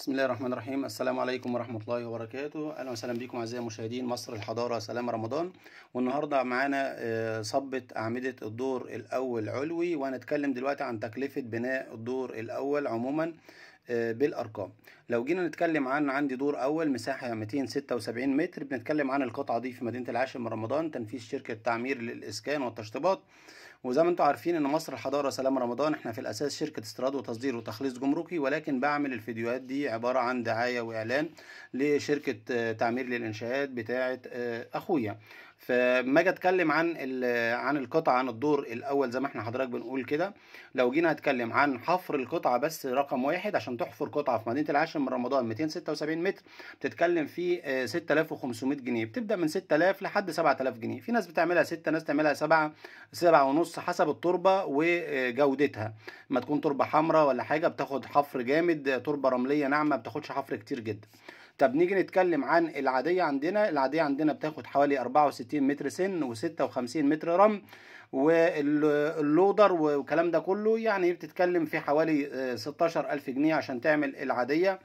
بسم الله الرحمن الرحيم السلام عليكم ورحمة الله وبركاته أهلا وسهلا بكم أعزائي مشاهدين مصر الحضارة سلام رمضان والنهاردة معانا آه، صبة أعمدة الدور الأول علوي وهنتكلم دلوقتي عن تكلفة بناء الدور الأول عموما آه، بالارقام لو جينا نتكلم عن عندي دور اول مساحه 276 متر بنتكلم عن القطعه دي في مدينه العاشر من رمضان تنفيذ شركه تعمير للاسكان والتشطيبات وزي ما انتم عارفين ان مصر الحضاره سلام رمضان احنا في الاساس شركه استيراد وتصدير وتخليص جمركي ولكن بعمل الفيديوهات دي عباره عن دعايه واعلان لشركه آه، تعمير للانشاءات بتاعه آه، اخويا فما اجي اتكلم عن عن القطعه عن الدور الاول زي ما احنا حضرتك بنقول كده لو جينا هتكلم عن حفر القطعه بس رقم واحد عشان تحفر قطعه في مدينه العاشر من رمضان 276 متر بتتكلم في 6500 آه، جنيه بتبدا من 6000 لحد 7000 جنيه في ناس بتعملها 6 ناس تعملها 7 7 ونص حسب التربه وجودتها ما تكون تربه حمراء ولا حاجه بتاخد حفر جامد تربه رمليه ناعمه ما بتاخدش حفر كتير جدا طب نيجي نتكلم عن العادية عندنا العادية عندنا بتاخد حوالي 64 متر سن و56 متر رم واللودر والكلام ده كله يعني بتتكلم في حوالي 16 آه، ألف جنيه عشان تعمل العادية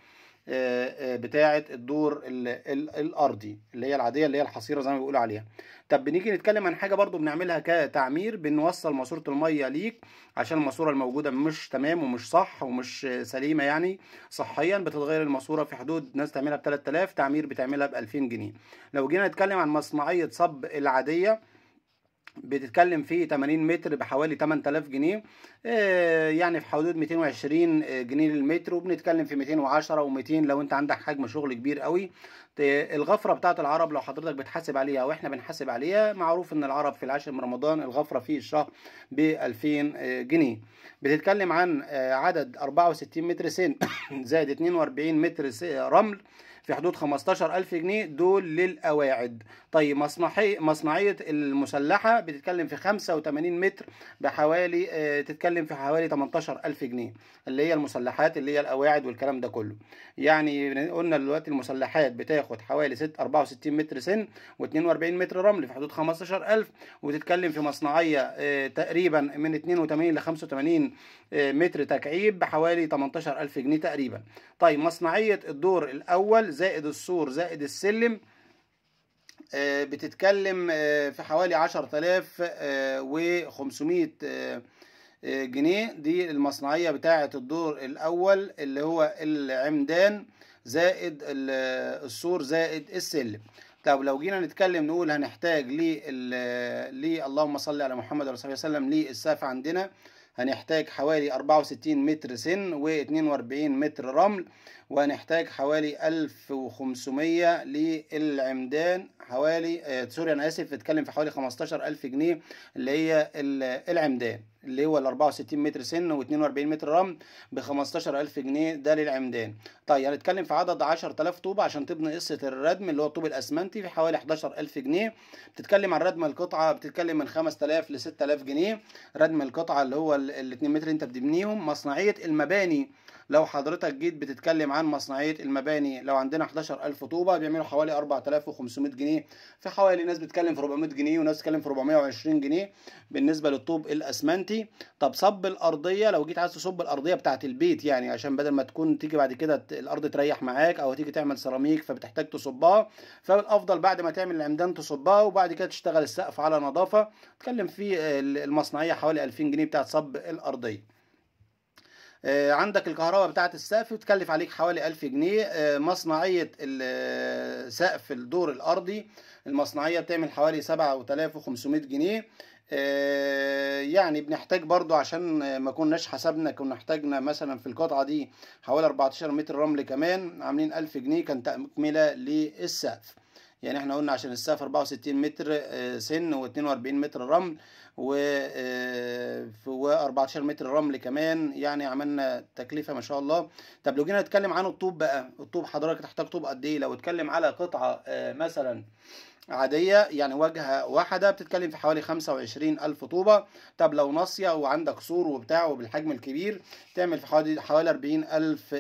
آه، آه، بتاعه الدور الارضي اللي هي العاديه اللي هي الحصيره زي ما بيقولوا عليها طب بنيجي نتكلم عن حاجه برضو بنعملها كتعمير بنوصل ماسوره الميه ليك عشان الماسوره الموجوده مش تمام ومش صح ومش سليمه يعني صحيا بتتغير الماسوره في حدود ناس تعملها ب 3000 تعمير بتعملها ب 2000 جنيه لو جينا نتكلم عن مصنعيه صب العاديه بتتكلم في 80 متر بحوالي 8000 جنيه آه، يعني في حدود 220 آه، جنيه للمتر وبنتكلم في 210 و200 لو انت عندك حجم شغل كبير قوي الغفره بتاعه العرب لو حضرتك بتحاسب عليها واحنا بنحاسب عليها معروف ان العرب في العاشر من رمضان الغفره في الشهر ب 2000 آه، جنيه بتتكلم عن عدد 64 متر سن زائد 42 متر رمل في حدود 15000 جنيه دول للقواعد طيب مصنعية مصنعية المسلحة بتتكلم في 85 متر بحوالي آه، تتكلم في حوالي 18000 جنيه اللي هي المسلحات اللي هي القواعد والكلام ده كله يعني قلنا دلوقتي المسلحات بتاخد حوالي 6 64 متر سن و42 متر رمل في حدود 15000 وتتكلم في مصنعية آه، تقريبا من 82 ل 85 آه، متر تكعيب بحوالي 18000 جنيه تقريبا طيب مصنعية الدور الأول زائد السور زائد السلم آه، بتتكلم آه، في حوالي 10500 آه، جنيه دي المصنعية بتاعة الدور الأول اللي هو العمدان زائد السور زائد السلم طب لو جينا نتكلم نقول هنحتاج لي اللهم صل على محمد وعلى عليه وسلم للسقف عندنا هنحتاج حوالي 64 متر سن و42 متر رمل وهنحتاج حوالي 1500 للعمدان حوالي آه، سوري انا اسف اتكلم في حوالي 15000 جنيه اللي هي العمدان اللي هو ال 64 متر سن و42 متر رمل ب 15000 جنيه ده للعمدان طيب هنتكلم في عدد 10000 طوبه عشان تبني قصه الردم اللي هو الطوب الاسمنتي في حوالي 11000 جنيه بتتكلم عن ردم القطعه بتتكلم من 5000 ل 6000 جنيه ردم القطعه اللي هو ال 2 متر انت بتبنيهم مصنعيه المباني لو حضرتك جيت بتتكلم عن مصنعيه المباني لو عندنا 11000 طوبه بيعملوا حوالي 4500 جنيه في حوالي ناس بتتكلم في 400 جنيه وناس بتتكلم في 420 جنيه بالنسبه للطوب الاسمنتي طب صب الارضيه لو جيت عايز تصب الارضيه بتاعه البيت يعني عشان بدل ما تكون تيجي بعد كده الارض تريح معاك او تيجي تعمل سيراميك فبتحتاج تصبها فالافضل بعد ما تعمل العمدان تصبها وبعد كده تشتغل السقف على نظافه اتكلم في المصنعيه حوالي 2000 جنيه بتاعه صب الارضيه آه، عندك الكهرباء بتاعت السقف بتكلف عليك حوالي 1000 جنيه آه، مصنعية آه، سقف الدور الأرضي المصنعية بتعمل حوالي 7500 جنيه يعني بنحتاج برضو عشان ما كناش حسبنا كنا احتاجنا مثلا في القطعة دي حوالي 14 متر رمل كمان عاملين 1000 جنيه كان تكملة للسقف يعني احنا قلنا عشان السقف 64 متر آه، سن و42 متر رمل و14 آه، متر رمل كمان يعني عملنا تكلفه ما شاء الله طب لو جينا نتكلم عن الطوب بقى الطوب حضرتك تحتاج طوب قد ايه لو اتكلم على قطعه آه، مثلا عادية يعني واجهة واحدة بتتكلم في حوالي خمسة وعشرين ألف طوبة طب لو ناصية وعندك سور وبتاع وبالحجم الكبير تعمل في حوالي حوالي أربعين ألف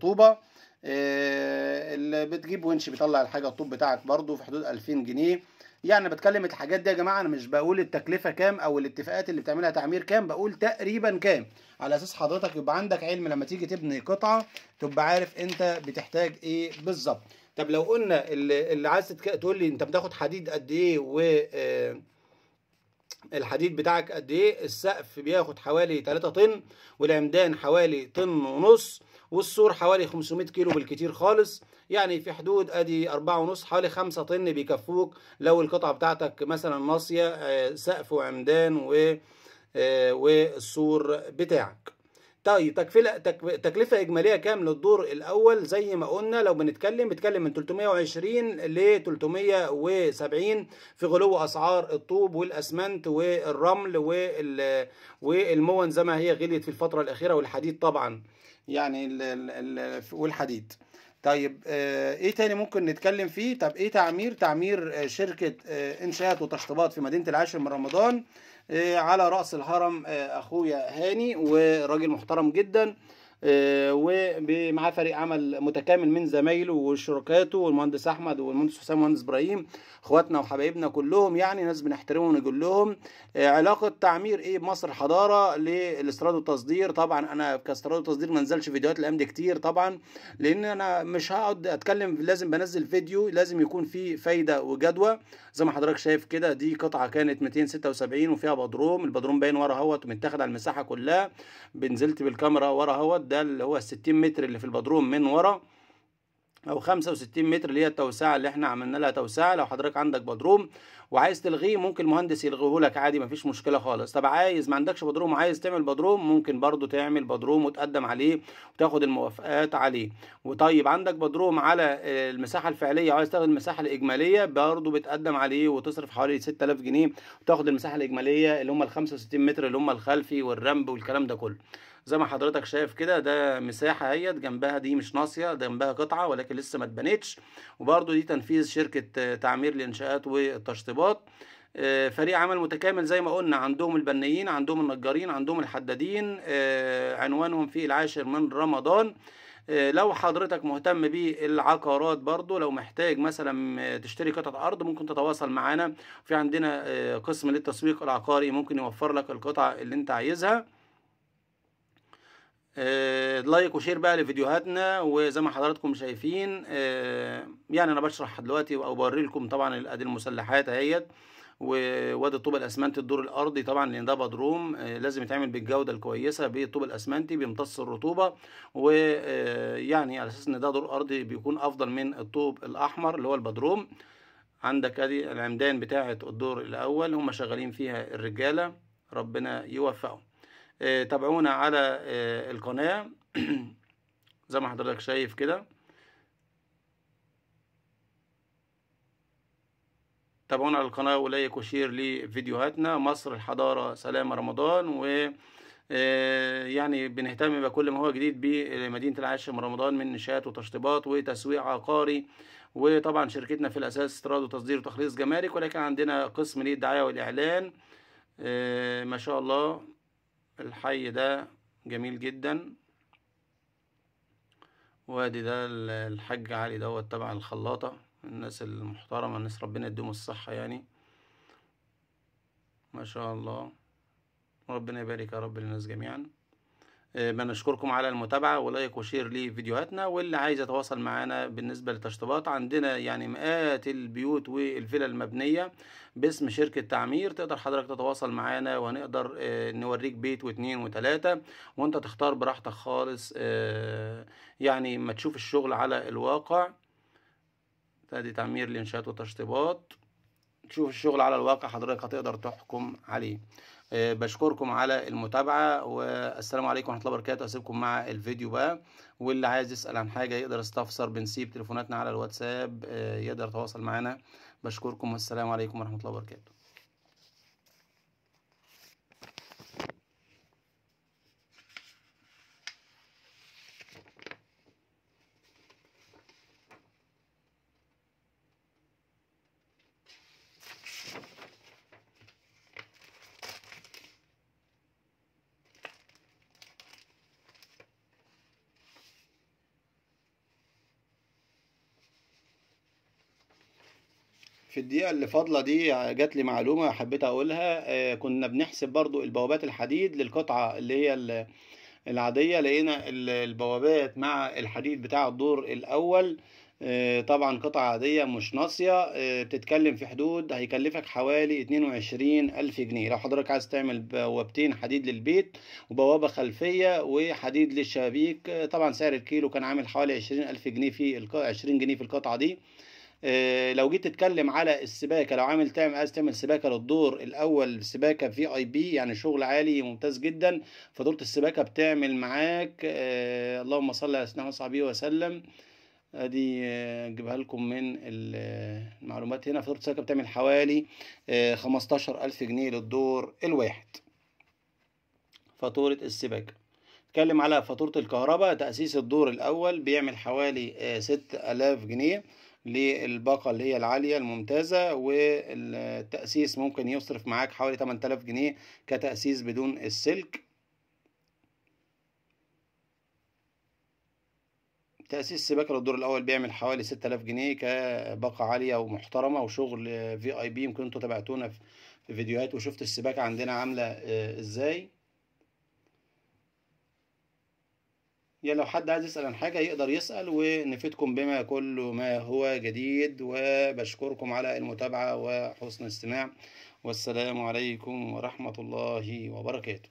طوبة آه، اللي بتجيب ونش بيطلع الحاجه الطوب بتاعك برده في حدود 2000 جنيه يعني بتكلم الحاجات دي يا جماعه انا مش بقول التكلفه كام او الاتفاقات اللي بتعملها تعمير كام بقول تقريبا كام على اساس حضرتك يبقى عندك علم لما تيجي تبني قطعه تبقى عارف انت بتحتاج ايه بالظبط طب لو قلنا اللي, اللي عايز تقول لي انت بتاخد حديد قد ايه و آه، الحديد بتاعك قد ايه السقف بياخد حوالي 3 طن والعمدان حوالي طن ونص والسور حوالي 500 كيلو بالكتير خالص يعني في حدود ادي اربعة ونص حوالي 5 طن بيكفوك لو القطعه بتاعتك مثلا ناصيه آه، سقف وعمدان و آه، والسور بتاعك طيب تكفلة تكلفة إجمالية كام للدور الأول زي ما قلنا لو بنتكلم بنتكلم من 320 ل 370 في غلو أسعار الطوب والأسمنت والرمل والمون زي ما هي غليت في الفترة الأخيرة والحديد طبعا يعني الـ الـ الـ والحديد طيب آه، ايه تاني ممكن نتكلم فيه طب ايه تعمير تعمير آه، شركه آه، انشاءات وتشطيبات في مدينه العاشر من رمضان على راس الهرم اخويا هاني وراجل محترم جدا آه، ومعاه فريق عمل متكامل من زمايله وشركاته والمهندس احمد والمهندس حسام والمهندس ابراهيم اخواتنا وحبايبنا كلهم يعني ناس بنحترمهم ونقول لهم آه، علاقه تعمير ايه بمصر حضاره للاستيراد والتصدير طبعا انا كاستيراد وتصدير ما نزلش فيديوهات الامد كتير طبعا لان انا مش هقعد اتكلم لازم بنزل فيديو لازم يكون فيه فايده وجدوى زي ما حضرتك شايف كده دي قطعه كانت 276 وفيها بدروم البدروم باين ورا اهوت ومتاخد على المساحه كلها بنزلت بالكاميرا ورا اهوت ده اللي هو الستين متر اللي في البدروم من ورا او خمسة وستين متر اللي هي التوسعه اللي احنا عملنا لها توسعه لو حضرتك عندك بدروم وعايز تلغيه ممكن المهندس يلغيه لك عادي مفيش مشكله خالص طب عايز ما عندكش بدروم وعايز تعمل بدروم ممكن برضو تعمل بدروم وتقدم عليه وتاخد الموافقات عليه وطيب عندك بدروم على المساحه الفعليه وعايز تاخد المساحه الاجماليه برضو بتقدم عليه وتصرف حوالي 6000 جنيه وتاخد المساحه الاجماليه اللي هم الخمسة وستين متر اللي هم الخلفي والرمب والكلام ده كله زي ما حضرتك شايف كده ده مساحه اهيت جنبها دي مش ناصيه جنبها قطعه ولكن لسه ما اتبنتش وبرده دي تنفيذ شركه آه، تعمير الانشاءات والتشطيبات آه، فريق عمل متكامل زي ما قلنا عندهم البنيين عندهم النجارين عندهم الحدادين آه، عنوانهم في العاشر من رمضان لو حضرتك مهتم بالعقارات برضو لو محتاج مثلا تشتري قطعة أرض ممكن تتواصل معانا في عندنا قسم للتسويق العقاري ممكن يوفر لك القطعة اللي انت عايزها آه، لايك وشير بقى لفيديوهاتنا وزي ما حضراتكم شايفين آه، يعني انا بشرح دلوقتي او بوري لكم طبعا ادي المسلحات اهيت ووادي الطوب الاسمنتي الدور الارضي طبعا لان ده بدروم آه، لازم يتعمل بالجوده الكويسه بالطوب الاسمنتي بيمتص الرطوبه ويعني على اساس ان ده دور ارضي بيكون افضل من الطوب الاحمر اللي هو البدروم عندك ادي العمدان بتاعه الدور الاول هم شغالين فيها الرجاله ربنا يوفقهم آه، تابعونا على آه، القناة زي ما حضرتك شايف كده تابعونا على القناة ولايك وشير لفيديوهاتنا مصر الحضارة سلام رمضان و آه، يعني بنهتم بكل ما هو جديد بمدينة العاشر من رمضان من نشاط وتشطيبات وتسويق عقاري وطبعا شركتنا في الأساس استيراد وتصدير وتخليص جمارك ولكن عندنا قسم للدعاية والإعلان ما شاء الله الحي ده جميل جدا وادي ده الحاج علي دوت تبع الخلاطة الناس المحترمة الناس ربنا يديهم الصحة يعني ما شاء الله ربنا يبارك يا رب للناس جميعا بنشكركم آه، على المتابعة ولايك وشير لفيديوهاتنا واللي عايز يتواصل معانا بالنسبة للتشطيبات عندنا يعني مئات البيوت والفيلا المبنية باسم شركة تعمير تقدر حضرتك تتواصل معانا وهنقدر آه، نوريك بيت واثنين وثلاثة وانت تختار براحتك خالص آه، يعني ما تشوف الشغل على الواقع ادي تعمير الانشاءات والتشطيبات تشوف الشغل على الواقع حضرتك هتقدر تحكم عليه آه، بشكركم على المتابعة والسلام عليكم ورحمة الله وبركاته أسيبكم مع الفيديو بقى واللي عايز يسأل عن حاجة يقدر يستفسر بنسيب تليفوناتنا على الواتساب آه، يقدر يتواصل معنا بشكركم والسلام عليكم ورحمة الله وبركاته في الدقيقة اللي فاضلة دي جات لي معلومة حبيت أقولها آه، كنا بنحسب برضو البوابات الحديد للقطعة اللي هي العادية لقينا البوابات مع الحديد بتاع الدور الأول آه، طبعا قطعة عادية مش ناصية آه، بتتكلم في حدود هيكلفك حوالي اتنين وعشرين ألف جنيه لو حضرتك عايز تعمل بوابتين حديد للبيت وبوابة خلفية وحديد للشبابيك طبعا سعر الكيلو كان عامل حوالي عشرين ألف جنيه في عشرين جنيه في القطعة دي آه، لو جيت تتكلم على السباكه لو عامل تعمل عايز تعمل سباكه للدور الاول سباكه في اي بي يعني شغل عالي ممتاز جدا فدوره السباكه بتعمل معاك آه، اللهم صل على سيدنا محمد وصحبه وسلم ادي آه، اجيبها لكم من المعلومات هنا فاتوره السباكه بتعمل حوالي خمستاشر الف جنيه للدور الواحد فاتوره السباكه اتكلم على فاتوره الكهرباء تاسيس الدور الاول بيعمل حوالي ست الاف جنيه للباقه اللي هي العاليه الممتازه والتاسيس ممكن يصرف معاك حوالي 8000 جنيه كتاسيس بدون السلك تأسيس سباكة للدور الأول بيعمل حوالي 6000 جنيه كباقة عالية ومحترمة وشغل في اي بي يمكن انتوا تابعتونا في فيديوهات وشفت السباكة عندنا عاملة آه، ازاي يا لو حد عايز يسأل عن حاجة يقدر يسأل ونفيدكم بما كل ما هو جديد وبشكركم على المتابعة وحسن الاستماع والسلام عليكم ورحمة الله وبركاته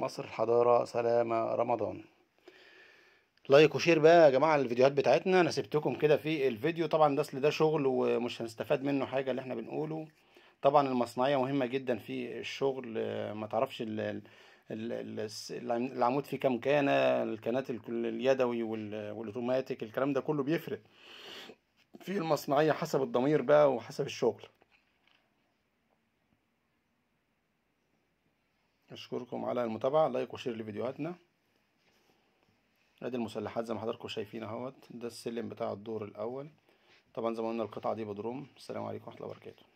مصر حضارة سلامة رمضان لايك وشير بقى يا جماعة الفيديوهات بتاعتنا انا سبتكم كده في الفيديو طبعا ده اصل ده شغل ومش هنستفاد منه حاجة اللي احنا بنقوله طبعا المصنعية مهمة جدا في الشغل ما تعرفش العمود فيه كام كانة الكنات اليدوي والاوتوماتيك الكلام ده كله بيفرق في المصنعية حسب الضمير بقى وحسب الشغل أشكركم على المتابعة لايك وشير لفيديوهاتنا ادي المسلحات زي ما حضراتكم شايفين اهوت ده السلم بتاع الدور الاول طبعا زي ما قلنا القطعة دي بدروم السلام عليكم ورحمة الله وبركاته